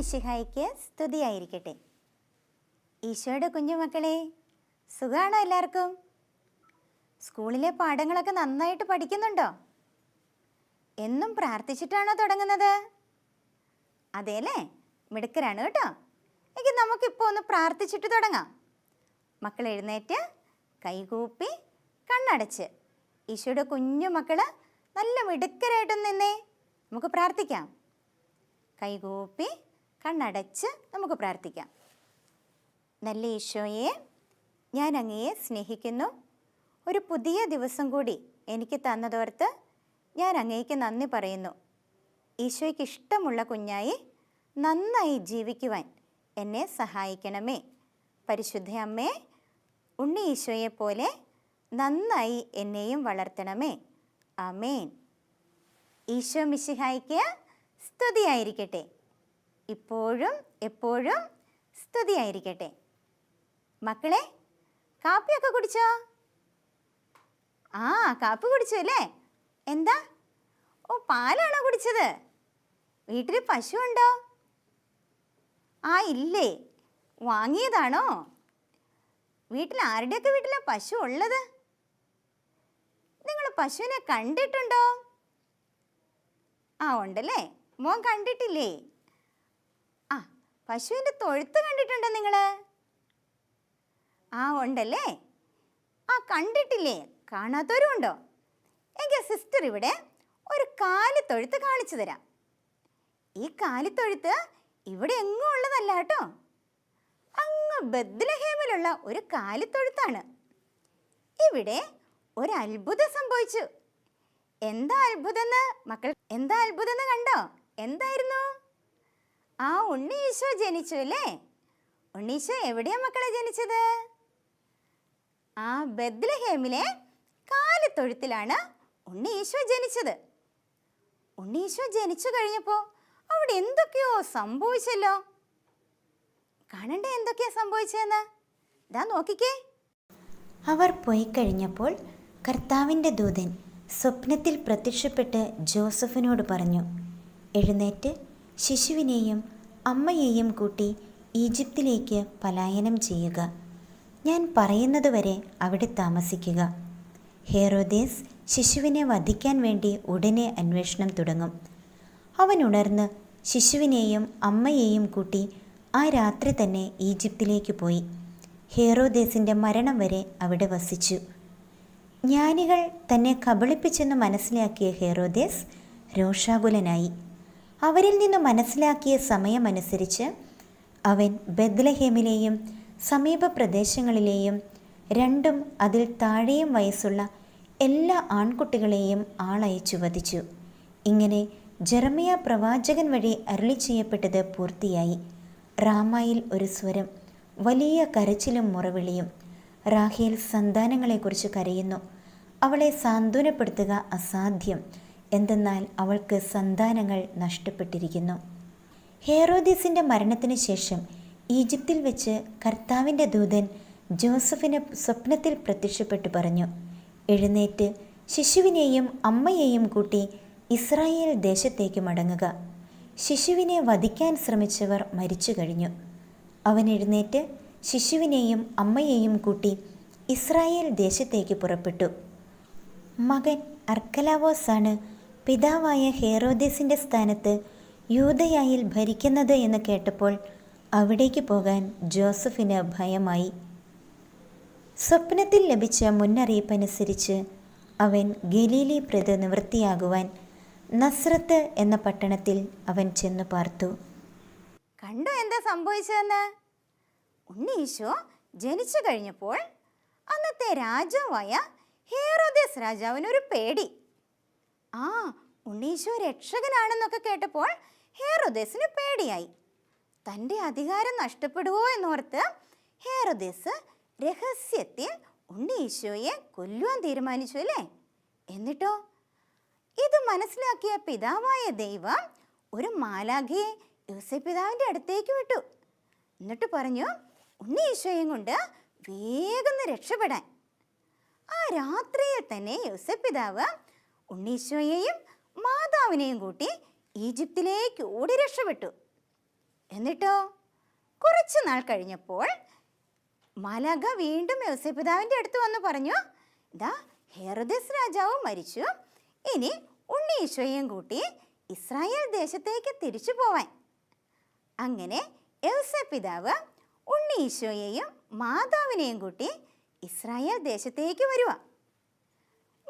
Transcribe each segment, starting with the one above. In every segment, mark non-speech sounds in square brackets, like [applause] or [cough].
മിശിഹായിക്ക് സ്തുതിയായിരിക്കട്ടെ ഈശോയുടെ കുഞ്ഞുമക്കളെ സുഖമാണോ എല്ലാവർക്കും സ്കൂളിലെ പാഠങ്ങളൊക്കെ നന്നായിട്ട് പഠിക്കുന്നുണ്ടോ എന്നും പ്രാർത്ഥിച്ചിട്ടാണോ തുടങ്ങുന്നത് അതേല്ലേ മിടുക്കരാണ് കേട്ടോ എങ്കിൽ നമുക്കിപ്പോൾ ഒന്ന് പ്രാർത്ഥിച്ചിട്ട് തുടങ്ങാം മക്കൾ എഴുന്നേറ്റ് കൈകൂപ്പി കണ്ണടച്ച് ഈശോയുടെ കുഞ്ഞു മക്കൾ നല്ല മിടുക്കരായിട്ടൊന്ന് നിന്നേ നമുക്ക് പ്രാർത്ഥിക്കാം കൈകൂപ്പി കണ്ണടച്ച് നമുക്ക് പ്രാർത്ഥിക്കാം നല്ല ഈശോയെ ഞാൻ അങ്ങയെ സ്നേഹിക്കുന്നു ഒരു പുതിയ ദിവസം കൂടി എനിക്ക് തന്നതോർത്ത് ഞാൻ അങ്ങേക്ക് നന്ദി പറയുന്നു ഈശോയ്ക്ക് ഇഷ്ടമുള്ള കുഞ്ഞായി നന്നായി ജീവിക്കുവാൻ എന്നെ സഹായിക്കണമേ പരിശുദ്ധ അമ്മേ ഉണ്ണി ഈശോയെ പോലെ നന്നായി എന്നെയും വളർത്തണമേ അമേൻ ഈശോ മിശിഹായിക്ക് സ്തുതിയായിരിക്കട്ടെ ഇപ്പോഴും എപ്പോഴും സ്തുതിയായിരിക്കട്ടെ മക്കളെ കാപ്പിയൊക്കെ കുടിച്ചോ ആ കാപ്പി കുടിച്ചു അല്ലേ എന്താ ഓ പാലാണോ കുടിച്ചത് വീട്ടിൽ പശു ഉണ്ടോ ആ ഇല്ലേ വാങ്ങിയതാണോ വീട്ടിൽ ആരുടെയൊക്കെ വീട്ടിലാണ് പശു ഉള്ളത് നിങ്ങൾ പശുവിനെ കണ്ടിട്ടുണ്ടോ ആ ഉണ്ടല്ലേ മോൻ കണ്ടിട്ടില്ലേ പശുവിൻ്റെ തൊഴുത്ത് കണ്ടിട്ടുണ്ടോ നിങ്ങൾ ആ ഉണ്ടല്ലേ ആ കണ്ടിട്ടില്ലേ കാണാത്തവരും ഉണ്ടോ എങ്കിൽ സിസ്റ്റർ ഇവിടെ ഒരു കാലിത്തൊഴുത്ത് കാണിച്ചു തരാം ഈ കാലിത്തൊഴുത്ത് ഇവിടെ എങ്ങും ഉള്ളതല്ല കേട്ടോ അങ്ങ് ബദ്ലഹേമിലുള്ള ഒരു കാലിത്തൊഴുത്താണ് ഇവിടെ ഒരു അത്ഭുതം സംഭവിച്ചു എന്താ അത്ഭുതം മക്കൾ എന്താ അത്ഭുതം കണ്ടോ എന്തായിരുന്നു ആ ഉണ്ണി ഈശോ ജനിച്ചു അല്ലേ ഉണ്ണീശോ എവിടെയാ മക്കളെ ജനിച്ചത് ആ ബദ്ലഹേമിലെ കാലത്തൊഴുത്തിലാണ് ഉണ്ണി ഈശോ ജനിച്ചത് ഉണ്ണി ഈശോ ജനിച്ചു കഴിഞ്ഞപ്പോൾ അവിടെ എന്തൊക്കെയോ സംഭവിച്ചല്ലോ കാണണ്ടേ എന്തൊക്കെയാ സംഭവിച്ചതെന്ന് ഇതാ നോക്കിക്കേ അവർ പോയി കഴിഞ്ഞപ്പോൾ കർത്താവിൻ്റെ ദൂതൻ സ്വപ്നത്തിൽ പ്രത്യക്ഷപ്പെട്ട് ജോസഫിനോട് പറഞ്ഞു എഴുന്നേറ്റ് ശിശുവിനെയും അമ്മയെയും കൂട്ടി ഈജിപ്തിലേക്ക് പലായനം ചെയ്യുക ഞാൻ പറയുന്നതുവരെ അവിടെ താമസിക്കുക ഹേറോദേസ് ശിശുവിനെ വധിക്കാൻ വേണ്ടി ഉടനെ അന്വേഷണം തുടങ്ങും അവൻ ഉണർന്ന് ശിശുവിനെയും അമ്മയെയും കൂട്ടി ആ രാത്രി തന്നെ ഈജിപ്തിലേക്ക് പോയി ഹേറോദേസിൻ്റെ മരണം വരെ അവിടെ വസിച്ചു ജ്ഞാനികൾ തന്നെ കബളിപ്പിച്ചെന്ന് മനസ്സിലാക്കിയ ഹേറോദേസ് രോഷാകുലനായി അവരിൽ നിന്ന് മനസ്സിലാക്കിയ സമയമനുസരിച്ച് അവൻ ബദ്ലഹേമിലെയും സമീപ പ്രദേശങ്ങളിലെയും രണ്ടും അതിൽ താഴെയും വയസ്സുള്ള എല്ലാ ആൺകുട്ടികളെയും ആളയച്ചു വധിച്ചു ഇങ്ങനെ ജെറമിയ പ്രവാചകൻ വഴി അരളി ചെയ്യപ്പെട്ടത് പൂർത്തിയായി റാമായിൽ ഒരു സ്വരം വലിയ കരച്ചിലും മുറവിളിയും റാഹേൽ സന്താനങ്ങളെക്കുറിച്ച് കരയുന്നു അവളെ സാന്ത്വനപ്പെടുത്തുക അസാധ്യം എന്തെന്നാൽ അവൾക്ക് സന്താനങ്ങൾ നഷ്ടപ്പെട്ടിരിക്കുന്നു ഹേറോദീസിൻ്റെ മരണത്തിന് ശേഷം ഈജിപ്തിൽ വെച്ച് കർത്താവിൻ്റെ ദൂതൻ ജോസഫിന് സ്വപ്നത്തിൽ പ്രത്യക്ഷപ്പെട്ടു പറഞ്ഞു എഴുന്നേറ്റ് ശിശുവിനെയും അമ്മയെയും കൂട്ടി ഇസ്രായേൽ ദേശത്തേക്ക് മടങ്ങുക ശിശുവിനെ വധിക്കാൻ ശ്രമിച്ചവർ മരിച്ചു കഴിഞ്ഞു അവൻ എഴുന്നേറ്റ് ശിശുവിനെയും അമ്മയെയും കൂട്ടി ഇസ്രായേൽ ദേശത്തേക്ക് പുറപ്പെട്ടു മകൻ അർക്കലാവോസാണ് പിതാവായ ഹേറോദേസിൻ്റെ സ്ഥാനത്ത് യൂതയായിൽ ഭരിക്കുന്നത് എന്ന് കേട്ടപ്പോൾ അവിടേക്ക് പോകാൻ ജോസഫിന് ഭയമായി സ്വപ്നത്തിൽ ലഭിച്ച മുന്നറിയിപ്പനുസരിച്ച് അവൻ ഗലീലി പ്രതി നിവൃത്തിയാകുവാൻ നസ്രത്ത് എന്ന പട്ടണത്തിൽ അവൻ ചെന്നു പാർത്തു കണ്ടോ എന്താ സംഭവിച്ചതെന്ന് ഉണ്ണീശോ ജനിച്ചു കഴിഞ്ഞപ്പോൾ അന്നത്തെ രാജാവായ ഹേറോദേസ് രാജാവിനൊരു പേടി ആ ഉണ്ണീശോ രക്ഷകനാണെന്നൊക്കെ കേട്ടപ്പോൾ ഹേറോദേസിന് പേടിയായി തൻ്റെ അധികാരം നഷ്ടപ്പെടുവോ എന്നോർത്ത് ഹേറോദേസ് രഹസ്യത്തിൽ ഉണ്ണീശോയെ കൊല്ലുവാൻ തീരുമാനിച്ചു അല്ലേ എന്നിട്ടോ ഇത് മനസ്സിലാക്കിയ പിതാവായ ദൈവം ഒരു മാലാഖിയെ യോസഫ് പിതാവിൻ്റെ അടുത്തേക്ക് വിട്ടു എന്നിട്ട് പറഞ്ഞു ഉണ്ണി ഈശോയും കൊണ്ട് വേഗം രക്ഷപ്പെടാൻ ആ രാത്രിയിൽ തന്നെ യോസഫ് പിതാവ് ഉണ്ണീശോയെയും മാതാവിനെയും കൂട്ടി ഈജിപ്തിലേക്ക് ഓടി രക്ഷപ്പെട്ടു എന്നിട്ടോ കുറച്ച് നാൾ കഴിഞ്ഞപ്പോൾ മലക വീണ്ടും യോസെപിതാവിൻ്റെ അടുത്ത് വന്ന് പറഞ്ഞു ഇതാ ഹെറദസ് രാജാവ് മരിച്ചു ഇനി ഉണ്ണീശോയും കൂട്ടി ഇസ്രായേൽ ദേശത്തേക്ക് തിരിച്ചു പോവാൻ അങ്ങനെ പിതാവ് ഉണ്ണീശോയെയും മാതാവിനെയും കൂട്ടി ഇസ്രായേൽ ദേശത്തേക്ക് വരുവാണ്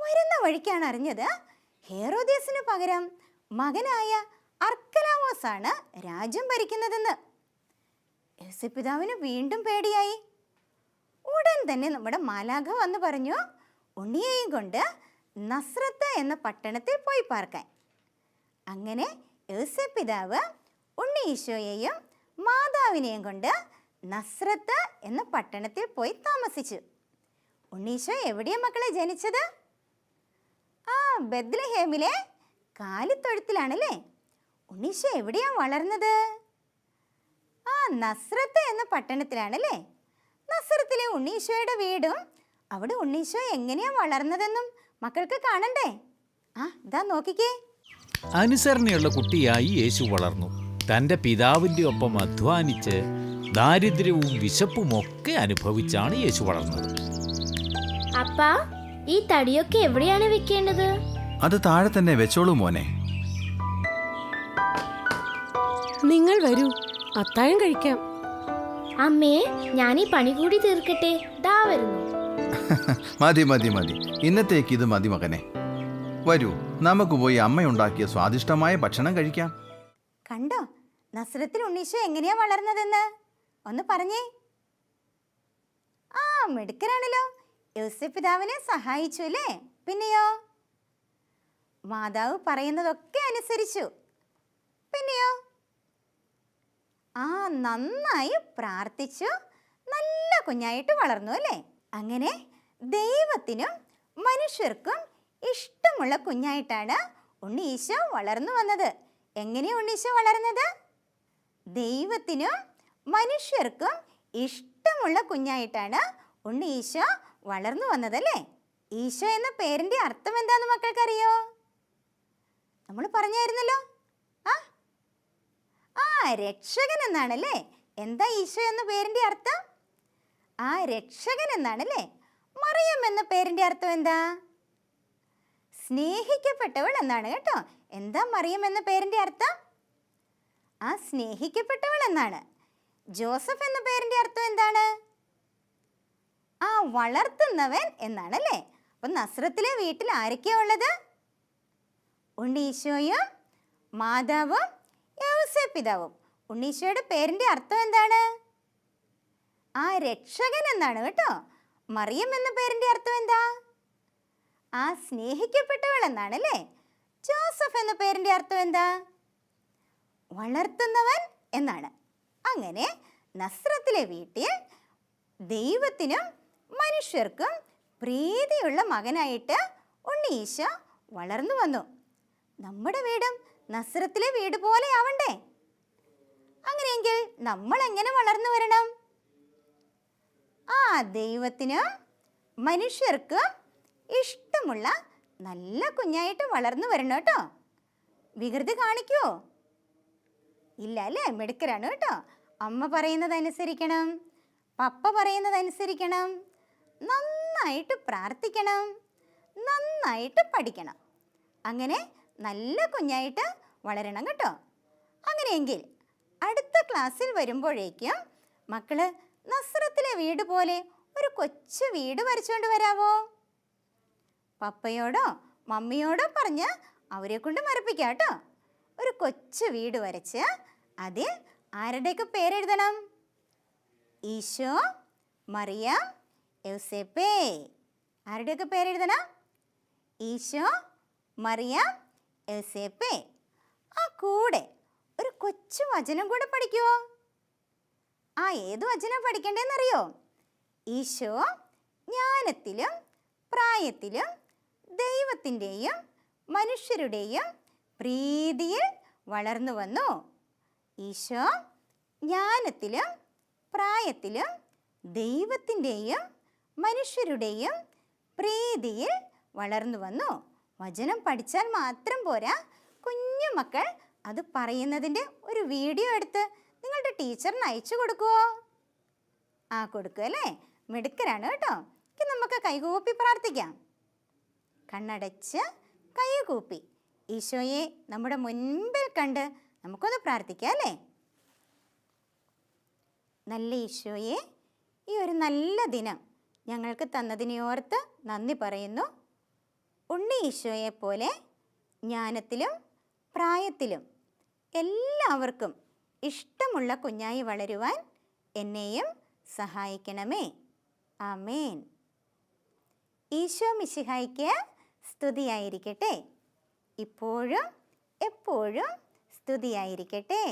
വരുന്ന വഴിക്കാണ് അറിഞ്ഞത് ഹേറോദേസിന് പകരം മകനായ അർക്കലാമോസ് ആണ് രാജ്യം ഭരിക്കുന്നതെന്ന് യോസപിതാവിന് വീണ്ടും പേടിയായി ഉടൻ തന്നെ നമ്മുടെ മാലാഖ വന്ന് പറഞ്ഞു ഉണ്ണിയെയും കൊണ്ട് നസ്രത്ത് എന്ന പട്ടണത്തിൽ പോയി പാർക്കാൻ അങ്ങനെ യോസപിതാവ് ഉണ്ണി ഈശോയെയും മാതാവിനെയും കൊണ്ട് നസ്രത്ത് എന്ന പട്ടണത്തിൽ പോയി താമസിച്ചു ഉണ്ണീശോ എവിടെയാണ് മക്കളെ ജനിച്ചത് ആ ബദ്ലഹേമിലെ കാലിത്തൊഴുത്തിലാണല്ലേ ഉണ്ണീശ എവിടെയാണ് വളർന്നത് ആ നസ്രത്ത് എന്ന പട്ടണത്തിലാണല്ലേ നസ്രത്തിലെ ഉണ്ണീശോയുടെ വീടും അവിടെ ഉണ്ണീശോ എങ്ങനെയാ വളർന്നതെന്നും മക്കൾക്ക് കാണണ്ടേ ആ ഇതാ നോക്കിക്കേ അനുസരണയുള്ള കുട്ടിയായി യേശു വളർന്നു തന്റെ പിതാവിന്റെ ഒപ്പം അധ്വാനിച്ച് ദാരിദ്ര്യവും വിശപ്പും ഒക്കെ അനുഭവിച്ചാണ് യേശു വളർന്നത് അപ്പാ ഈ തടിയൊക്കെ എവിടെയാണ് വെക്കേണ്ടത് അത് താഴെ തന്നെ വെച്ചോളൂ മോനെ നിങ്ങൾ വരൂ അത്തായം കഴിക്കാം അമ്മേ ഞാൻ ഈ പണി കൂടി തീർക്കട്ടെ ദാ വരുന്നു [laughs] മതി മതി മതി ഇന്നത്തേക്ക് ഇത് മതി മകനെ വരൂ നമുക്ക് പോയി ഉണ്ടാക്കിയ സ്വാദിഷ്ടമായ ഭക്ഷണം കഴിക്കാം കണ്ടോ നസ്രത്തിൽ ഉണ്ണീശോ എങ്ങനെയാ വളർന്നതെന്ന് ഒന്ന് പറഞ്ഞേ ആ മെടുക്കനാണല്ലോ പിതാവിനെ സഹായിച്ചു അല്ലേ പിന്നെയോ മാതാവ് പറയുന്നതൊക്കെ അനുസരിച്ചു പിന്നെയോ ആ നന്നായി പ്രാർത്ഥിച്ചു നല്ല കുഞ്ഞായിട്ട് വളർന്നു അല്ലേ അങ്ങനെ ദൈവത്തിനും മനുഷ്യർക്കും ഇഷ്ടമുള്ള കുഞ്ഞായിട്ടാണ് ഉണ്ണീശോ വളർന്നു വന്നത് എങ്ങനെയാണ് ഉണ്ണീശോ വളർന്നത് ദൈവത്തിനും മനുഷ്യർക്കും ഇഷ്ടമുള്ള കുഞ്ഞായിട്ടാണ് ഉണ്ണീശോ വളർന്നു വന്നതല്ലേ ഈശോ എന്ന പേരിന്റെ അർത്ഥം എന്താന്ന് മക്കൾക്കറിയോ നമ്മൾ പറഞ്ഞായിരുന്നല്ലോ ആ ആ രക്ഷകൻ അല്ലേ എന്താ ഈശോ എന്ന പേരിന്റെ അർത്ഥം ആ രക്ഷകൻ എന്നാണ് അല്ലേ മറിയം എന്ന പേരിന്റെ അർത്ഥം എന്താ സ്നേഹിക്കപ്പെട്ടവൾ എന്നാണ് കേട്ടോ എന്താ മറിയം എന്ന പേരിന്റെ അർത്ഥം ആ സ്നേഹിക്കപ്പെട്ടവൾ എന്നാണ് ജോസഫ് എന്ന പേരിന്റെ അർത്ഥം എന്താണ് ആ വളർത്തുന്നവൻ എന്നാണ് അല്ലേ അപ്പൊ നസ്രത്തിലെ വീട്ടിൽ ആരൊക്കെയാ ഉള്ളത് ഉണ്ണീശോയും മാതാവും യൗസ പിതാവും ഉണ്ണീശോയുടെ പേരിന്റെ അർത്ഥം എന്താണ് ആ രക്ഷകൻ എന്നാണ് കേട്ടോ മറിയം എന്ന പേരിന്റെ അർത്ഥം എന്താ ആ സ്നേഹിക്കപ്പെട്ടവൾ എന്നാണ് അല്ലേ ജോസഫ് എന്ന പേരിന്റെ അർത്ഥം എന്താ വളർത്തുന്നവൻ എന്നാണ് അങ്ങനെ നസ്രത്തിലെ വീട്ടിൽ ദൈവത്തിനും മനുഷ്യർക്ക് പ്രീതിയുള്ള മകനായിട്ട് ഉണ്ണീശ വളർന്നു വന്നു നമ്മുടെ വീടും നസ്രത്തിലെ വീട് പോലെ ആവണ്ടേ അങ്ങനെയെങ്കിൽ നമ്മൾ എങ്ങനെ വളർന്നു വരണം ആ ദൈവത്തിന് മനുഷ്യർക്ക് ഇഷ്ടമുള്ള നല്ല കുഞ്ഞായിട്ട് വളർന്നു വരണം കേട്ടോ വികൃതി കാണിക്കുമോ ഇല്ല അല്ലേ മെടുക്കരാണ് കേട്ടോ അമ്മ പറയുന്നത് അനുസരിക്കണം പപ്പ പറയുന്നത് അനുസരിക്കണം നന്നായിട്ട് പ്രാർത്ഥിക്കണം നന്നായിട്ട് പഠിക്കണം അങ്ങനെ നല്ല കുഞ്ഞായിട്ട് വളരണം കേട്ടോ അങ്ങനെയെങ്കിൽ അടുത്ത ക്ലാസ്സിൽ വരുമ്പോഴേക്കും മക്കൾ നസ്രത്തിലെ വീട് പോലെ ഒരു കൊച്ചു വീട് വരച്ചുകൊണ്ട് വരാവോ പപ്പയോടോ മമ്മിയോടോ പറഞ്ഞ് അവരെ കൊണ്ട് മറപ്പിക്കാം കേട്ടോ ഒരു കൊച്ചു വീട് വരച്ച് അതിൽ ആരുടെയൊക്കെ പേരെഴുതണം ഈശോ മറിയാം എവ്സേപ്പേ ആരുടെയൊക്കെ പേരെഴുതണം ഈശോ മറിയ എവ്സേപ്പേ ആ കൂടെ ഒരു കൊച്ചു വചനം കൂടെ പഠിക്കുമോ ആ ഏത് വചനം പഠിക്കണ്ടെന്നറിയോ ഈശോ ജ്ഞാനത്തിലും പ്രായത്തിലും ദൈവത്തിൻ്റെയും മനുഷ്യരുടെയും പ്രീതിയിൽ വളർന്നു വന്നു ഈശോ ജ്ഞാനത്തിലും പ്രായത്തിലും ദൈവത്തിൻ്റെയും മനുഷ്യരുടെയും പ്രീതിയിൽ വളർന്നു വന്നു വചനം പഠിച്ചാൽ മാത്രം പോരാ കുഞ്ഞുമക്കൾ അത് പറയുന്നതിൻ്റെ ഒരു വീഡിയോ എടുത്ത് നിങ്ങളുടെ ടീച്ചറിന് അയച്ചു കൊടുക്കുമോ ആ കൊടുക്കുക അല്ലേ മിടുക്കരാണ് കേട്ടോ നമുക്ക് കൈകൂപ്പി പ്രാർത്ഥിക്കാം കണ്ണടച്ച് കൈകൂപ്പി ഈശോയെ നമ്മുടെ മുൻപിൽ കണ്ട് നമുക്കൊന്ന് പ്രാർത്ഥിക്കാം അല്ലേ നല്ല ഈശോയെ ഈ ഒരു നല്ല ദിനം ഞങ്ങൾക്ക് തന്നതിനെയോർത്ത് നന്ദി പറയുന്നു ഉണ്ണി ഈശോയെ പോലെ ജ്ഞാനത്തിലും പ്രായത്തിലും എല്ലാവർക്കും ഇഷ്ടമുള്ള കുഞ്ഞായി വളരുവാൻ എന്നെയും സഹായിക്കണമേ ആമേൻ ഈശോ മിശിഹായ്ക്ക് സ്തുതിയായിരിക്കട്ടെ ഇപ്പോഴും എപ്പോഴും സ്തുതിയായിരിക്കട്ടെ